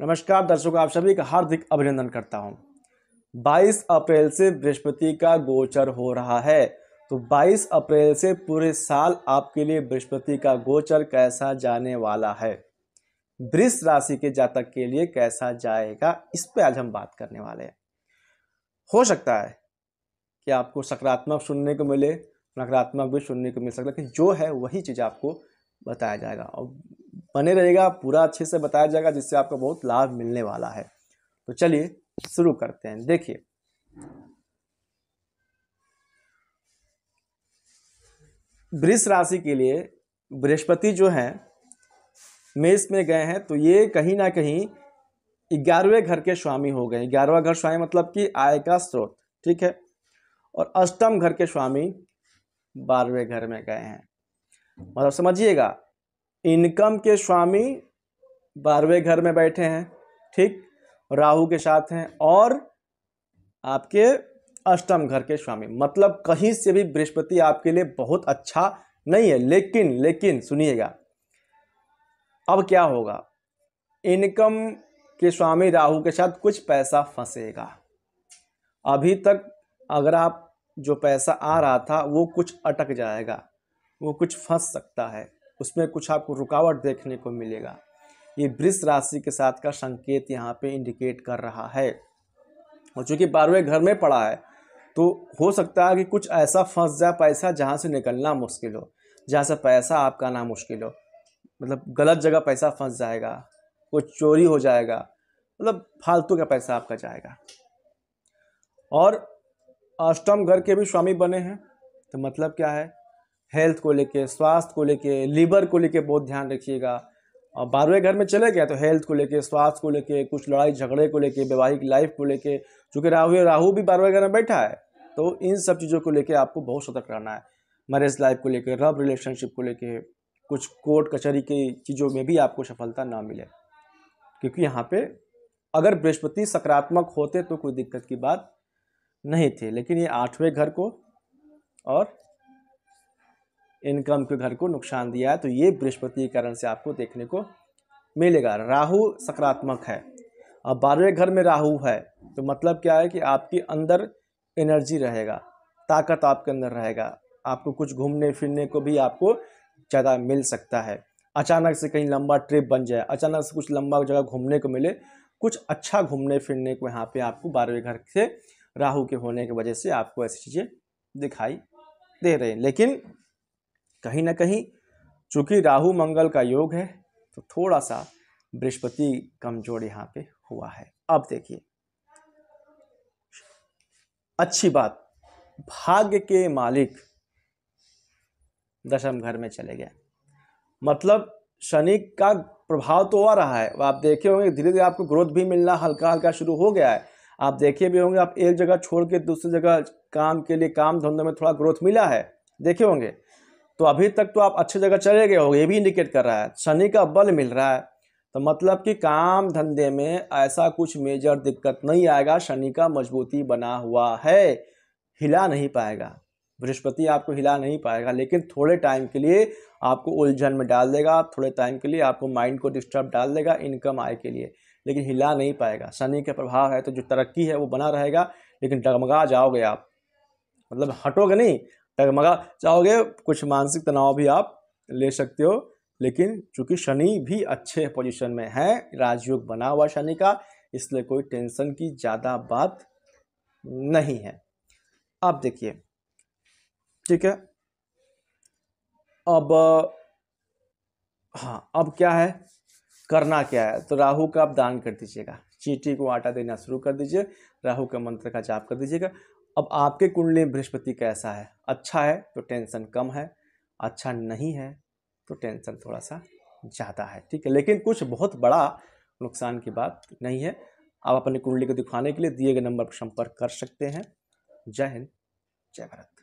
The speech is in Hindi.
नमस्कार दर्शकों आप सभी का हार्दिक अभिनंदन करता हूं 22 अप्रैल से बृहस्पति का गोचर हो रहा है तो 22 अप्रैल से पूरे साल आपके लिए बृहस्पति का गोचर कैसा जाने वाला है वृष राशि के जातक के लिए कैसा जाएगा इस पर आज हम बात करने वाले हैं हो सकता है कि आपको सकारात्मक सुनने को मिले नकारात्मक भी सुनने को मिल सकता है जो है वही चीज़ आपको बताया जाएगा और बने रहेगा पूरा अच्छे से बताया जाएगा जिससे आपको बहुत लाभ मिलने वाला है तो चलिए शुरू करते हैं देखिए वृष राशि के लिए बृहस्पति जो है मेष में गए हैं तो ये कहीं ना कहीं ग्यारहवें घर के स्वामी हो गए ग्यारहवा घर स्वामी मतलब कि आय का स्रोत ठीक है और अष्टम घर के स्वामी बारहवें घर में गए हैं मतलब समझिएगा इनकम के स्वामी बारहवें घर में बैठे हैं ठीक राहु के साथ हैं और आपके अष्टम घर के स्वामी मतलब कहीं से भी बृहस्पति आपके लिए बहुत अच्छा नहीं है लेकिन लेकिन सुनिएगा अब क्या होगा इनकम के स्वामी राहु के साथ कुछ पैसा फंसेगा अभी तक अगर आप जो पैसा आ रहा था वो कुछ अटक जाएगा वो कुछ फंस सकता है उसमें कुछ आपको रुकावट देखने को मिलेगा ये वृष राशि के साथ का संकेत यहाँ पे इंडिकेट कर रहा है और चूँकि बारहवें घर में पड़ा है तो हो सकता है कि कुछ ऐसा फंस जाए पैसा जहाँ से निकलना मुश्किल हो जहाँ से पैसा आपका ना मुश्किल हो मतलब गलत जगह पैसा फंस जाएगा कोई चोरी हो जाएगा मतलब फालतू का पैसा आपका जाएगा और अष्टम घर के भी स्वामी बने हैं तो मतलब क्या है हेल्थ को लेके स्वास्थ्य को लेके लीवर को लेके बहुत ध्यान रखिएगा और बारहवें घर में चले गया तो हेल्थ को लेके स्वास्थ्य को लेके कुछ लड़ाई झगड़े को लेके वैवाहिक लाइफ को लेके चूँकि राहु राहु भी बारहवें घर में बैठा है तो इन सब चीज़ों को लेके आपको बहुत सतर्क रहना है मैरिज लाइफ को लेके रब रिलेशनशिप को लेके कुछ कोर्ट कचहरी की चीज़ों में भी आपको सफलता ना मिले क्योंकि यहाँ पे अगर बृहस्पति सकारात्मक होते तो कोई दिक्कत की बात नहीं थी लेकिन ये आठवें घर को और इनकम के घर को नुकसान दिया है तो ये बृहस्पति के कारण से आपको देखने को मिलेगा राहु सकारात्मक है और बारहवें घर में राहु है तो मतलब क्या है कि आपके अंदर एनर्जी रहेगा ताकत आपके अंदर रहेगा आपको कुछ घूमने फिरने को भी आपको ज़्यादा मिल सकता है अचानक से कहीं लंबा ट्रिप बन जाए अचानक से कुछ लंबा जगह घूमने को मिले कुछ अच्छा घूमने फिरने को यहाँ पे आपको बारहवें घर से राहु के होने की वजह से आपको ऐसी चीज़ें दिखाई दे रही हैं लेकिन कहीं ना कहीं चूंकि राहु मंगल का योग है तो थोड़ा सा बृहस्पति कमजोर यहाँ पे हुआ है अब देखिए अच्छी बात भाग्य के मालिक दशम घर में चले गए मतलब शनि का प्रभाव तो आ रहा है आप देखे होंगे धीरे धीरे आपको ग्रोथ भी मिलना हल्का हल्का शुरू हो गया है आप देखे भी होंगे आप एक जगह छोड़ के दूसरी जगह काम के लिए काम धंधे में थोड़ा ग्रोथ मिला है देखे होंगे तो अभी तक तो आप अच्छी जगह चले गए हो ये भी इंडिकेट कर रहा है शनि का बल मिल रहा है तो मतलब कि काम धंधे में ऐसा कुछ मेजर दिक्कत नहीं आएगा शनि का मजबूती बना हुआ है हिला नहीं पाएगा बृहस्पति आपको हिला नहीं पाएगा लेकिन थोड़े टाइम के लिए आपको उलझन में डाल देगा थोड़े टाइम के लिए आपको माइंड को डिस्टर्ब डाल देगा इनकम आय के लिए लेकिन हिला नहीं पाएगा शनि का प्रभाव है तो जो तरक्की है वो बना रहेगा लेकिन डगमगा जाओगे आप मतलब हटोगे नहीं मगर चाहोगे कुछ मानसिक तनाव भी आप ले सकते हो लेकिन चूंकि शनि भी अच्छे पोजीशन में है राजयोग बना हुआ शनि का इसलिए कोई टेंशन की ज़्यादा बात नहीं है आप देखिए ठीक है अब हाँ अब क्या है करना क्या है तो राहु का आप दान कर दीजिएगा चीटी को आटा देना शुरू कर दीजिए राहु का मंत्र का जाप कर दीजिएगा अब आपके कुंडली में बृहस्पति कैसा है अच्छा है तो टेंशन कम है अच्छा नहीं है तो टेंशन थोड़ा सा ज़्यादा है ठीक है लेकिन कुछ बहुत बड़ा नुकसान की बात नहीं है आप अपनी कुंडली को दिखाने के लिए दिए गए नंबर पर संपर्क कर सकते हैं जय हिंद जय भारत